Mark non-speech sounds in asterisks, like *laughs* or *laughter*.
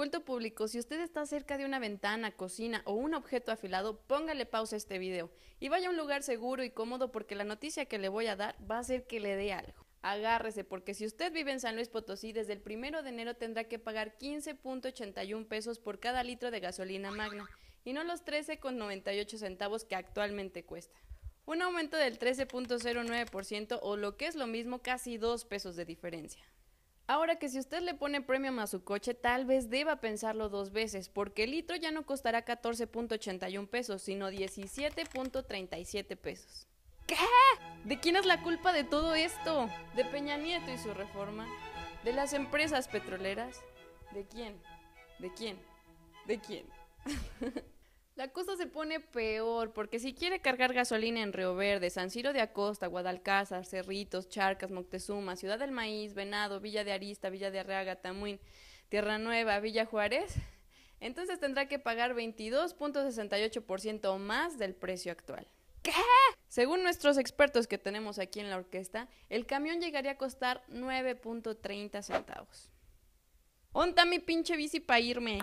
Cuento público, si usted está cerca de una ventana, cocina o un objeto afilado, póngale pausa a este video y vaya a un lugar seguro y cómodo porque la noticia que le voy a dar va a ser que le dé algo. Agárrese porque si usted vive en San Luis Potosí, desde el primero de enero tendrá que pagar 15.81 pesos por cada litro de gasolina magna y no los 13.98 centavos que actualmente cuesta. Un aumento del 13.09% o lo que es lo mismo casi 2 pesos de diferencia. Ahora que si usted le pone premium a su coche, tal vez deba pensarlo dos veces, porque el litro ya no costará 14.81 pesos, sino 17.37 pesos. ¿Qué? ¿De quién es la culpa de todo esto? ¿De Peña Nieto y su reforma? ¿De las empresas petroleras? ¿De quién? ¿De quién? ¿De quién? *laughs* La cosa se pone peor porque si quiere cargar gasolina en Río Verde, San Ciro de Acosta, Guadalcázar, Cerritos, Charcas, Moctezuma, Ciudad del Maíz, Venado, Villa de Arista, Villa de Arreaga, Tamuín, Tierra Nueva, Villa Juárez, entonces tendrá que pagar 22.68% más del precio actual. ¿Qué? Según nuestros expertos que tenemos aquí en la orquesta, el camión llegaría a costar 9.30 centavos. ¡Onta mi pinche bici para irme!